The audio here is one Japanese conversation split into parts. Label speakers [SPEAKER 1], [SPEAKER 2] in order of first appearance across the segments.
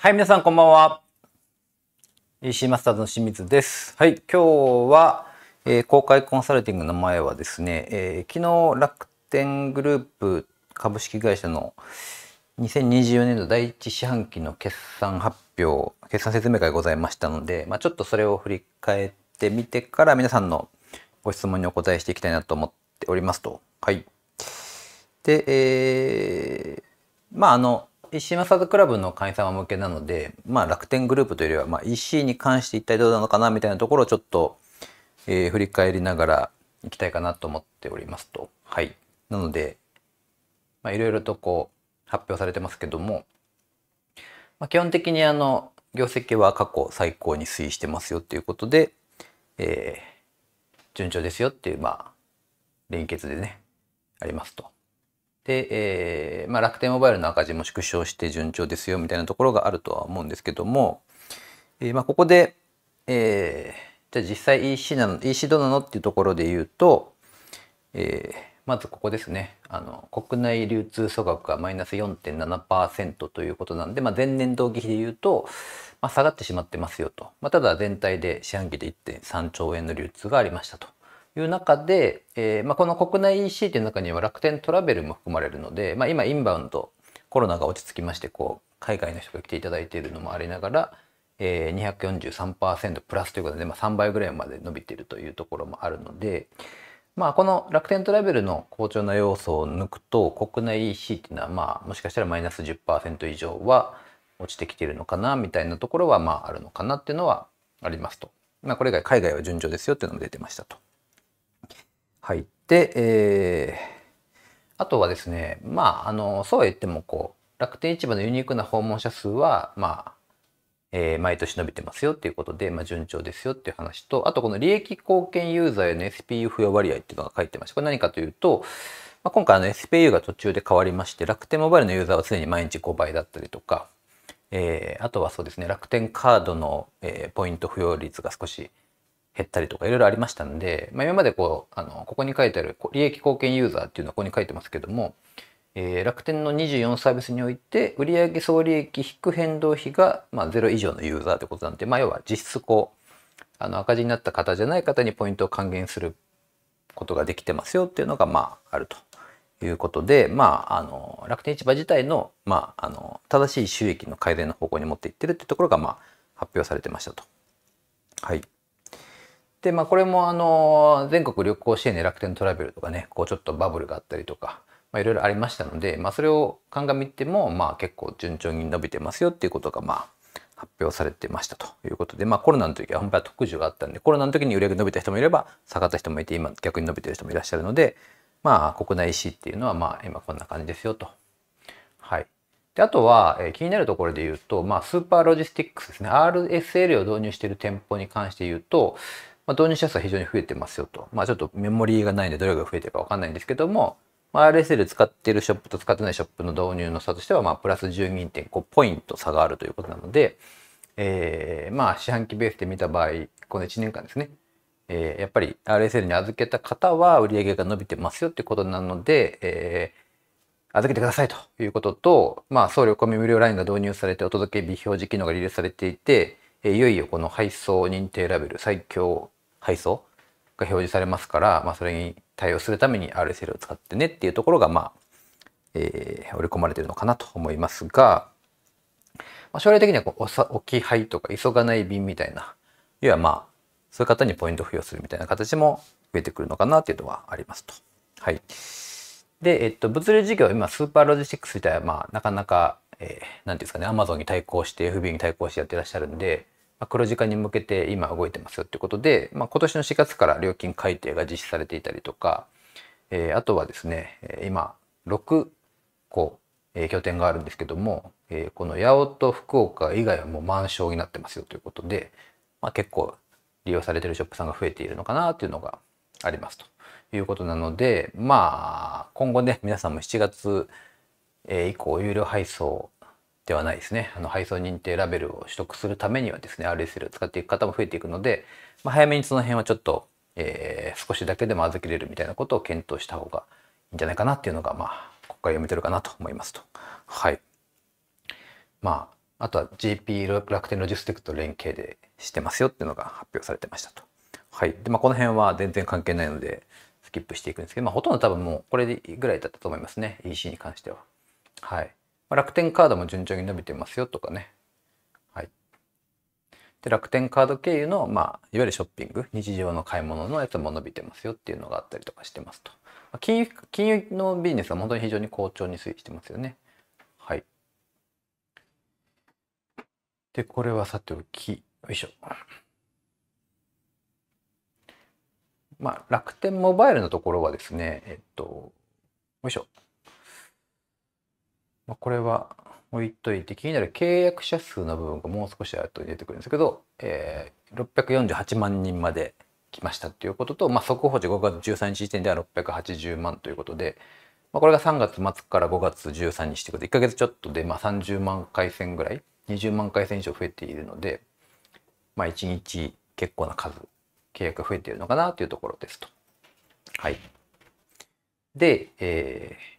[SPEAKER 1] はい、皆さんこんばんは。EC マスターズの清水です。はい、今日は、えー、公開コンサルティングの前はですね、えー、昨日楽天グループ株式会社の2024年度第1四半期の決算発表、決算説明会ございましたので、まあ、ちょっとそれを振り返ってみてから皆さんのご質問にお答えしていきたいなと思っておりますと。はい。で、えー、まああの、石山サークラブの会員様向けなので、まあ、楽天グループというよりは、まあ、EC に関して一体どうなのかなみたいなところをちょっと、えー、振り返りながらいきたいかなと思っておりますと。はい。なので、まいろいろとこう発表されてますけども、まあ、基本的にあの業績は過去最高に推移してますよということで、えー、順調ですよっていう、まあ、連結でねありますと。で、えー、まあ、楽天モバイルの赤字も縮小して順調ですよみたいなところがあるとは思うんですけども、えー、まあ、ここで、えー、じゃあ実際 EC なの EC どうなのっていうところで言うと、えまずここですねあの国内流通総額がマイナス4.7%ということなんで、まあ、前年同期比で言うと、まあ、下がってしまってますよと、まあ、ただ全体で四半期で1.3兆円の流通がありましたと。いう中で、えー、まあ、この国内 EC という中には楽天トラベルも含まれるので、まあ、今インバウンドコロナが落ち着きましてこう海外の人が来ていただいているのもありながら、えー、243%プラスということで、まあ、3倍ぐらいまで伸びているというところもあるので、まあ、この楽天トラベルの好調な要素を抜くと国内 EC っていうのは、まあ、もしかしたらマイナス10%以上は落ちてきてるのかなみたいなところはまああるのかなっていうのはありますと。まあ、これ以外海外は順調ですよっていうのも出てましたと。入って、えー、あとはですね、まあ、あの、そうは言っても、こう、楽天市場のユニークな訪問者数は、まあ、えー、毎年伸びてますよっていうことで、まあ、順調ですよっていう話と、あとこの利益貢献ユーザーへの SPU 付与割合っていうのが書いてました。これ何かというと、まあ、今回あの SPU が途中で変わりまして、楽天モバイルのユーザーは常に毎日5倍だったりとか、えー、あとはそうですね、楽天カードの、えー、ポイント付与率が少し減ったりとかいろいろありましたんで、まあ、今までこうあのここに書いてある利益貢献ユーザーっていうのはここに書いてますけども、えー、楽天の24サービスにおいて売上総利益引く変動費が、まあ、0以上のユーザーってことなんで、まあ、要は実質こうあの赤字になった方じゃない方にポイントを還元することができてますよっていうのがまああるということで、まあ、あの楽天市場自体の,、まあ、あの正しい収益の改善の方向に持っていってるってところが、まあ、発表されてましたと。はいで、まあこれもあの、全国旅行支援で楽天トラベルとかね、こうちょっとバブルがあったりとか、まあいろいろありましたので、まあそれを鑑みても、まあ結構順調に伸びてますよっていうことが、まあ発表されてましたということで、まあコロナの時は本当は特需があったんで、コロナの時に売り上げ伸びた人もいれば、下がった人もいて、今逆に伸びてる人もいらっしゃるので、まあ国内 EC っていうのはまあ今こんな感じですよと。はい。で、あとは、え気になるところで言うと、まあスーパーロジスティックスですね。RSL を導入している店舗に関して言うと、まあ、導入者数は非常に増えてますよと。まあ、ちょっとメモリーがないんでどれが増えてるかわかんないんですけども、まあ、RSL 使ってるショップと使ってないショップの導入の差としては、まあ、プラス12.5ポイント差があるということなので、えー、まあ、四半期ベースで見た場合、この1年間ですね、えー、やっぱり RSL に預けた方は売上が伸びてますよってことなので、えー預けてくださいということと、まあ、送料込み無料ラインが導入されてお届け日表示機能がリリースされていて、えいよいよこの配送認定ラベル最強配送が表示されますから、まあ、それに対応するために RSL を使ってねっていうところが、まあ、えー、織り込まれてるのかなと思いますが、まあ、将来的にはこう置き配とか急がない便みたいな、要はまあ、そういう方にポイント付与するみたいな形も増えてくるのかなっていうのはありますと。はい。で、えっと、物流事業、今、スーパーロジスティックス自体は、まあ、なかなか、えー、て言うんですかね、アマゾンに対抗して、FB に対抗してやってらっしゃるんで、黒字化に向けて今動いてますよってことで、まあ、今年の4月から料金改定が実施されていたりとか、えー、あとはですね今6個、えー、拠点があるんですけども、えー、この八尾と福岡以外はもう満床になってますよということで、まあ、結構利用されてるショップさんが増えているのかなというのがありますということなのでまあ今後ね皆さんも7月以降有料配送ではないですねあの配送認定ラベルを取得するためにはですね RSL を使っていく方も増えていくので、まあ、早めにその辺はちょっと、えー、少しだけでも預けれるみたいなことを検討した方がいいんじゃないかなっていうのがまあ国会読めてるかなと思いますと。はいまあ、あとは GP 楽天ロジスティックと連携でしてますよっていうのが発表されてましたと。はいでまあ、この辺は全然関係ないのでスキップしていくんですけど、まあ、ほとんど多分もうこれぐらいだったと思いますね EC に関しては。はい楽天カードも順調に伸びてますよとかね。はい。で、楽天カード経由の、まあ、いわゆるショッピング、日常の買い物のやつも伸びてますよっていうのがあったりとかしてますと。金融、金融のビジネスは本当に非常に好調に推移してますよね。はい。で、これはさておき、よいしょ。まあ、楽天モバイルのところはですね、えっと、よいしょ。まあ、これは置いといて気になる契約者数の部分がもう少し後と出てくるんですけど、えー、648万人まで来ましたということと、まあ、速報値5月13日時点では680万ということで、まあ、これが3月末から5月13日ということで1ヶ月ちょっとでまあ30万回線ぐらい20万回線以上増えているので、まあ、1日結構な数契約が増えているのかなというところですと。はい、で、えー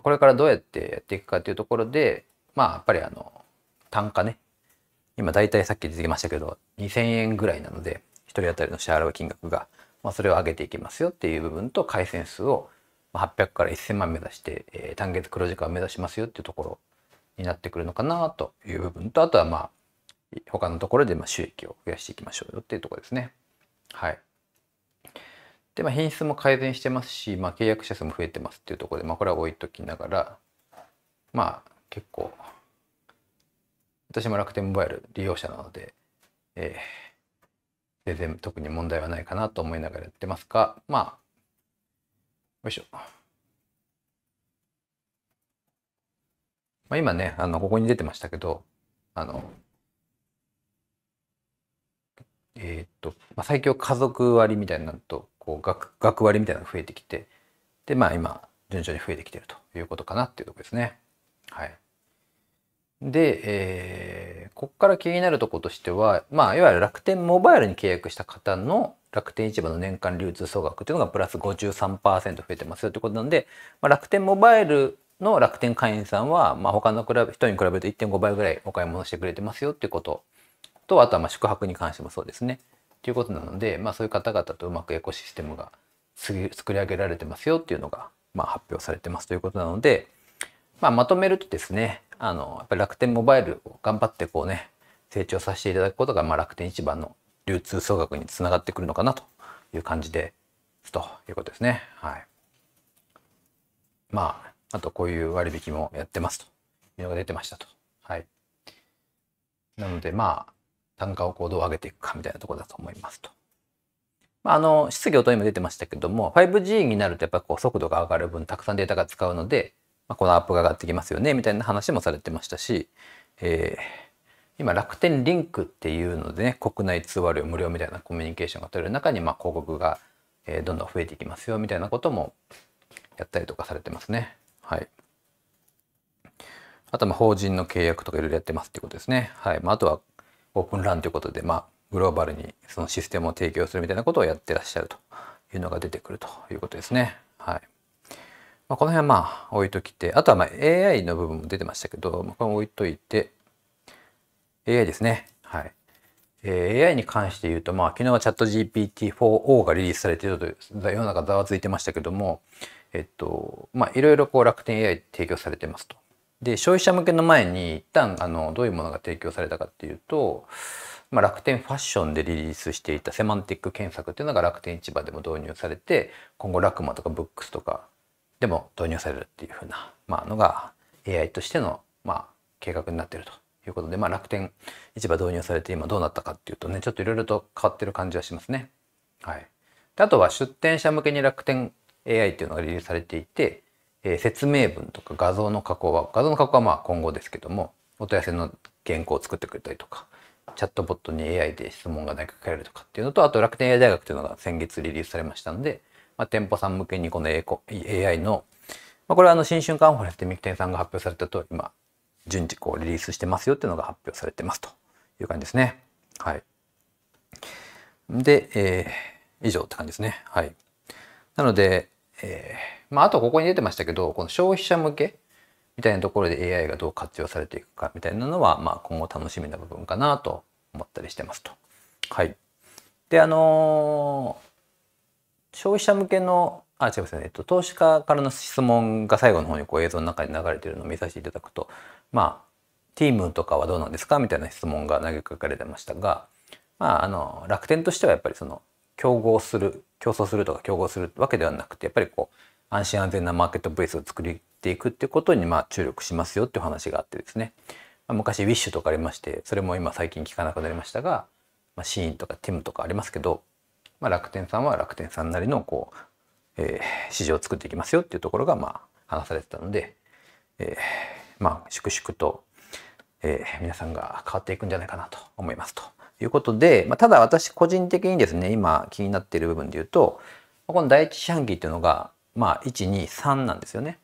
[SPEAKER 1] これからどうやってやっていくかというところで、まあ、やっぱりあの、単価ね、今大体さっき出てきましたけど、2000円ぐらいなので、1人当たりの支払う金額が、まあ、それを上げていきますよっていう部分と、回線数を800から1000万目指して、えー、単月黒字化を目指しますよっていうところになってくるのかなという部分と、あとはまあ、他のところでま収益を増やしていきましょうよっていうところですね。はい。で、まあ、品質も改善してますし、まあ、契約者数も増えてますっていうところで、まあ、これは置いときながら、まあ、結構、私も楽天モバイル利用者なので、えー、全然特に問題はないかなと思いながらやってますが、まあ、よいしょ。まあ、今ね、あの、ここに出てましたけど、あの、えー、っと、まあ、最強家族割みたいになると、こう学学割みたいなのが増えてきてでまあ今順調に増えてきてるということかなっていうとこですね。はい、で、えー、ここから気になるとことしては、まあ、いわゆる楽天モバイルに契約した方の楽天市場の年間流通総額というのがプラス53%増えてますよということなんで、まあ、楽天モバイルの楽天会員さんは、まあ、他の人に比べると1.5倍ぐらいお買い物してくれてますよっていうこととあとはま宿泊に関してもそうですねとていうことなので、まあ、そういう方々とうまくエコシステムが作り上げられてますよっていうのが、まあ、発表されてますということなので、まあ、まとめるとですねあのやっぱり楽天モバイルを頑張ってこうね成長させていただくことが、まあ、楽天市場の流通総額につながってくるのかなという感じですということですね。はい、まああとこういう割引もやってますというのが出てましたと。はい、なのでまあ単価をこうどう上げていくかみたいなところだと思いますと。まあ、あの、質疑応答にも出てましたけども、5G になるとやっぱこう速度が上がる分、たくさんデータが使うので、まあ、このアップが上がってきますよね、みたいな話もされてましたし、えー、今楽天リンクっていうのでね、国内通話料無料みたいなコミュニケーションが取れる中に、まあ、広告がえどんどん増えていきますよ、みたいなこともやったりとかされてますね。はい。あと、ま法人の契約とかいろいろやってますっていうことですね。はい。まあ、あとはオープンランということで、まあ、グローバルにそのシステムを提供するみたいなことをやってらっしゃるというのが出てくるということですね。はいまあ、この辺はまあ置いときて、あとはまあ AI の部分も出てましたけど、まあ、これも置いといて、AI ですね。はい。え AI に関して言うと、まあ、昨日はチャット GPT-4O がリリースされているという世の中ざわついてましたけども、えっと、まあ、いろいろこう楽天 AI 提供されてますと。で消費者向けの前に一旦あのどういうものが提供されたかっていうと、まあ、楽天ファッションでリリースしていたセマンティック検索っていうのが楽天市場でも導入されて今後ラクマとかブックスとかでも導入されるっていうふうな、まあのが AI としての、まあ、計画になってるということで、まあ、楽天市場導入されて今どうなったかっていうとねちょっといろいろと変わってる感じはしますね。はい、であとは出店者向けに楽天 AI っていうのがリリースされていてえー、説明文とか画像の加工は画像の加工はまあ今後ですけどもお問い合わせの原稿を作ってくれたりとかチャットボットに AI で質問が投げかけられるとかっていうのとあと楽天 AI 大学っていうのが先月リリースされましたので、まあ、店舗さん向けにこの AI の、まあ、これはあの新春カンファレンスで三木店さんが発表されたと今順次こうリリースしてますよっていうのが発表されてますという感じですね。はい。で、えー、以上って感じですね。はい。なので、えーまあ、あとここに出てましたけどこの消費者向けみたいなところで AI がどう活用されていくかみたいなのは、まあ、今後楽しみな部分かなと思ったりしてますと。はい、であのー、消費者向けのあ違いますね、えっと、投資家からの質問が最後の方にこう映像の中に流れているのを見させていただくとまあティームとかはどうなんですかみたいな質問が投げかけられてましたが、まあ、あの楽天としてはやっぱりその競合する競争するとか競合するわけではなくてやっぱりこう安心安全なマーケットベースを作っていくっていうことにまあ注力しますよっていう話があってですね、まあ、昔ウィッシュとかありましてそれも今最近聞かなくなりましたが、まあ、シーンとかティムとかありますけど、まあ、楽天さんは楽天さんなりのこう、えー、市場を作っていきますよっていうところがまあ話されてたので、えー、まあ粛々と、えー、皆さんが変わっていくんじゃないかなと思いますと。いうことで、まあ、ただ私個人的にですね今気になっている部分で言うとこの第一四半期っていうのがまあ、123なんですよね。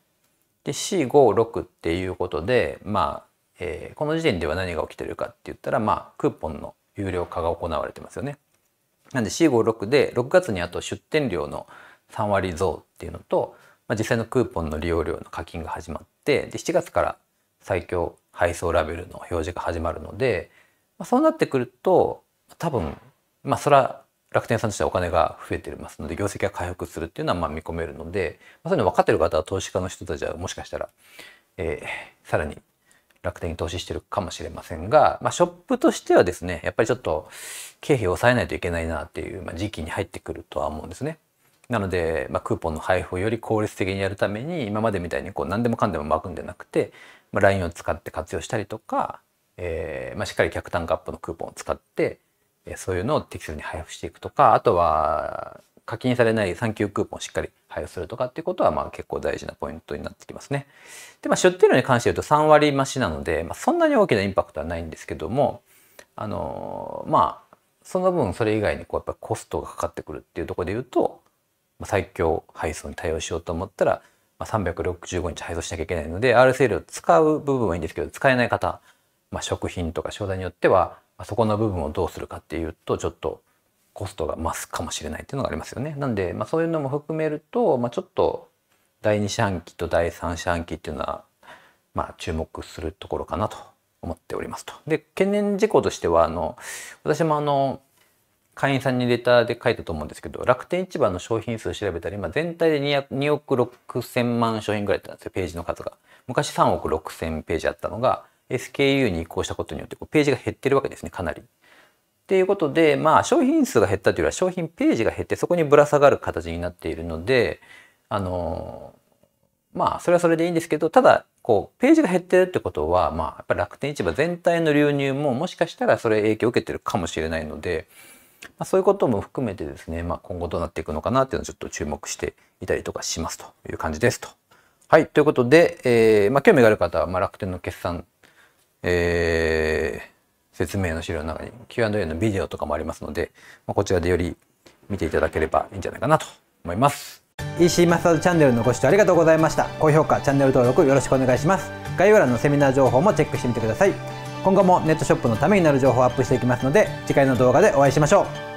[SPEAKER 1] で456っていうことで、まあえー、この時点では何が起きてるかって言ったら、まあ、クーポンの有料化が行われてますよね。なんで C56 で6月にあと出店料の3割増っていうのと、まあ、実際のクーポンの利用料の課金が始まってで7月から最強配送ラベルの表示が始まるので、まあ、そうなってくると多分まあそれは楽天さんとしてはお金が増えてますので業績が回復するっていうのはま見込めるので、まさそういうの分かってる方は投資家の人たちはもしかしたら、えー、さらに楽天に投資してるかもしれませんが、まあ、ショップとしてはですねやっぱりちょっと経費を抑えないといけないなっていう、ま時期に入ってくるとは思うんですね。なので、まあ、クーポンの配布をより効率的にやるために今までみたいにこう何でもかんでも巻くんじゃなくて、まあ、LINE を使って活用したりとか、えーまあ、しっかり客単価アップのクーポンを使ってそういうのを適切に配布していくとかあとは課金されない産休クーポンをしっかり配布するとかっていうことはまあ結構大事なポイントになってきますね。でまあ出店料に関して言うと3割増しなので、まあ、そんなに大きなインパクトはないんですけどもあのまあその分それ以外にこうやっぱコストがかかってくるっていうところで言うと最強配送に対応しようと思ったら、まあ、365日配送しなきゃいけないので RSL を使う部分はいいんですけど使えない方、まあ、食品とか商材によってはあそこの部分をどうするかっていうとちょっとコストが増すかもしれないっていうのがありますよね。なんで、まあ、そういうのも含めると、まあ、ちょっと第2四半期と第3四半期っていうのは、まあ、注目するところかなと思っておりますと。で懸念事項としてはあの私もあの会員さんにレターで書いたと思うんですけど楽天市場の商品数調べたら今全体で 2, 2億6 0万商品ぐらいだったんですよページの数が。昔3億6 0 0 0ページあったのが SKU に移行したことによってこうページが減ってるわけですねかなり。っていうことでまあ商品数が減ったというよりは商品ページが減ってそこにぶら下がる形になっているのであのまあそれはそれでいいんですけどただこうページが減ってるってことはまあやっぱ楽天市場全体の流入ももしかしたらそれ影響を受けてるかもしれないので。まあ、そういうことも含めてですね、まあ、今後どうなっていくのかなっていうのをちょっと注目していたりとかしますという感じですと。はい。ということで、えー、まあ、興味がある方は、まあ、楽天の決算えー、説明の資料の中に Q&A のビデオとかもありますので、まあ、こちらでより見ていただければいいんじゃないかなと思います EC マスタードチャンネルのご視聴ありがとうございました高評価チャンネル登録よろしくお願いします概要欄のセミナー情報もチェックしてみてください今後もネットショップのためになる情報をアップしていきますので次回の動画でお会いしましょう